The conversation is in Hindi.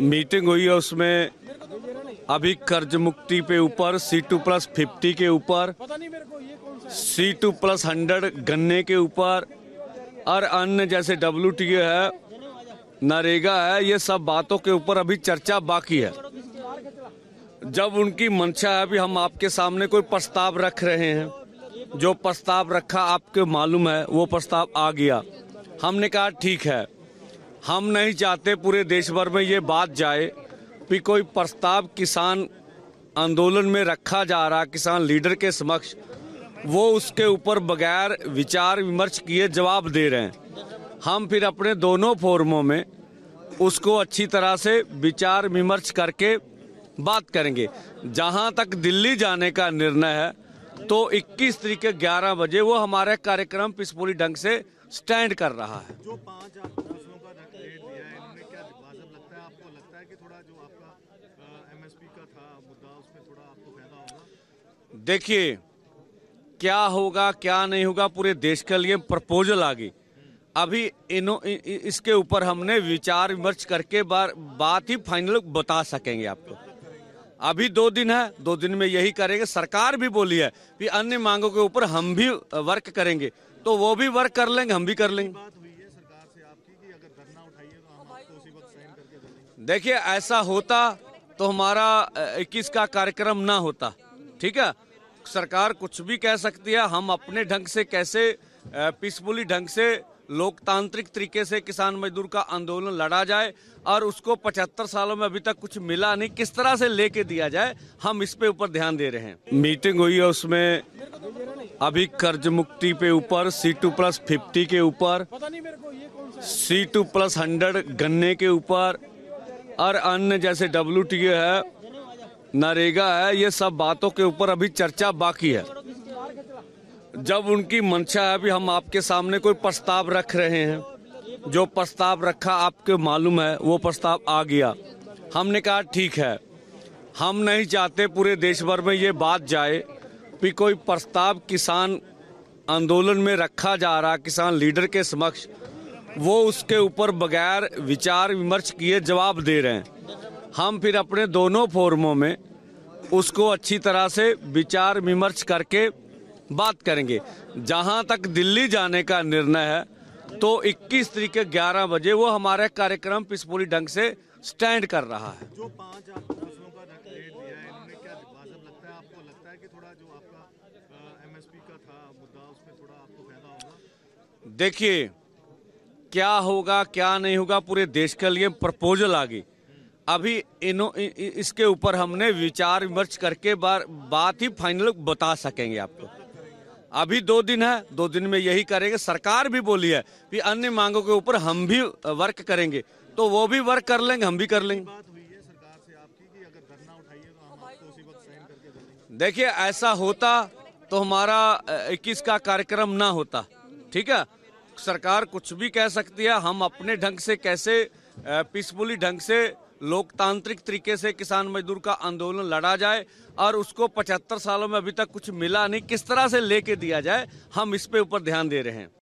मीटिंग हुई है उसमें अभी कर्ज मुक्ति पे ऊपर सी टू प्लस फिफ्टी के ऊपर सी टू प्लस हंड्रेड गन्ने के ऊपर और अन्य जैसे डब्ल्यू टी है नरेगा है ये सब बातों के ऊपर अभी चर्चा बाकी है जब उनकी मंशा है अभी हम आपके सामने कोई प्रस्ताव रख रहे हैं जो प्रस्ताव रखा आपके मालूम है वो प्रस्ताव आ गया हमने कहा ठीक है हम नहीं चाहते पूरे देश भर में ये बात जाए कि कोई प्रस्ताव किसान आंदोलन में रखा जा रहा किसान लीडर के समक्ष वो उसके ऊपर बगैर विचार विमर्श किए जवाब दे रहे हैं हम फिर अपने दोनों फोरमों में उसको अच्छी तरह से विचार विमर्श करके बात करेंगे जहां तक दिल्ली जाने का निर्णय है तो 21 तरीके 11 बजे वो हमारे कार्यक्रम पिसपोली ढंग से स्टैंड कर रहा है जो का रेट दिया है इन्होंने क्या लगता है आपको लगता है कि थोड़ा जो आपका का था मुद्दा उसमें थोड़ा आपको फायदा होगा देखिए क्या होगा क्या नहीं होगा पूरे देश के लिए प्रपोजल आ गई हम्म। अभी इनो इसके ऊपर हमने विचार विमर्श करके बार बात ही फाइनल बता सकेंगे आपको अभी दो दिन है दो दिन में यही करेंगे सरकार भी बोली है कि अन्य मांगों के ऊपर हम भी वर्क करेंगे तो वो भी वर्क कर लेंगे हम भी कर लेंगे देखिए ऐसा होता तो हमारा इक्कीस का कार्यक्रम ना होता ठीक है सरकार कुछ भी कह सकती है हम अपने ढंग से कैसे पीसफुली ढंग से लोकतांत्रिक तरीके से किसान मजदूर का आंदोलन लड़ा जाए और उसको 75 सालों में अभी तक कुछ मिला नहीं किस तरह से लेके दिया जाए हम इस पे ऊपर ध्यान दे रहे हैं मीटिंग हुई है उसमें अभी कर्ज मुक्ति पे ऊपर सी टू प्लस फिफ्टी के ऊपर सी टू प्लस हंड्रेड गन्ने के ऊपर और अन्य जैसे डब्ल्यू है नरेगा है ये सब बातों के ऊपर अभी चर्चा बाकी है जब उनकी मंशा है अभी हम आपके सामने कोई प्रस्ताव रख रहे हैं जो प्रस्ताव रखा आपके मालूम है वो प्रस्ताव आ गया हमने कहा ठीक है हम नहीं चाहते पूरे देश भर में ये बात जाए कि कोई प्रस्ताव किसान आंदोलन में रखा जा रहा किसान लीडर के समक्ष वो उसके ऊपर बगैर विचार विमर्श किए जवाब दे रहे हैं हम फिर अपने दोनों फोरमों में उसको अच्छी तरह से विचार विमर्श करके बात करेंगे जहां तक दिल्ली जाने का निर्णय है तो 21 तरीक के 11 बजे वो हमारे कार्यक्रम पिसपोली ढंग से स्टैंड कर रहा है देखिए क्या होगा क्या नहीं होगा पूरे देश के लिए प्रपोजल आ गई अभी इनो इसके ऊपर हमने विचार विमर्श करके बार, बात ही फाइनल बता सकेंगे आपको अभी दो दिन है दो दिन में यही करेंगे सरकार भी बोली है कि अन्य मांगों के ऊपर हम भी वर्क करेंगे तो वो भी वर्क कर लेंगे हम भी कर लेंगे देखिए ऐसा होता तो हमारा इक्कीस का कार्यक्रम ना होता ठीक है सरकार कुछ भी कह सकती है हम अपने ढंग से कैसे पीसफुली ढंग से लोकतांत्रिक तरीके से किसान मजदूर का आंदोलन लड़ा जाए और उसको 75 सालों में अभी तक कुछ मिला नहीं किस तरह से लेके दिया जाए हम इस पे ऊपर ध्यान दे रहे हैं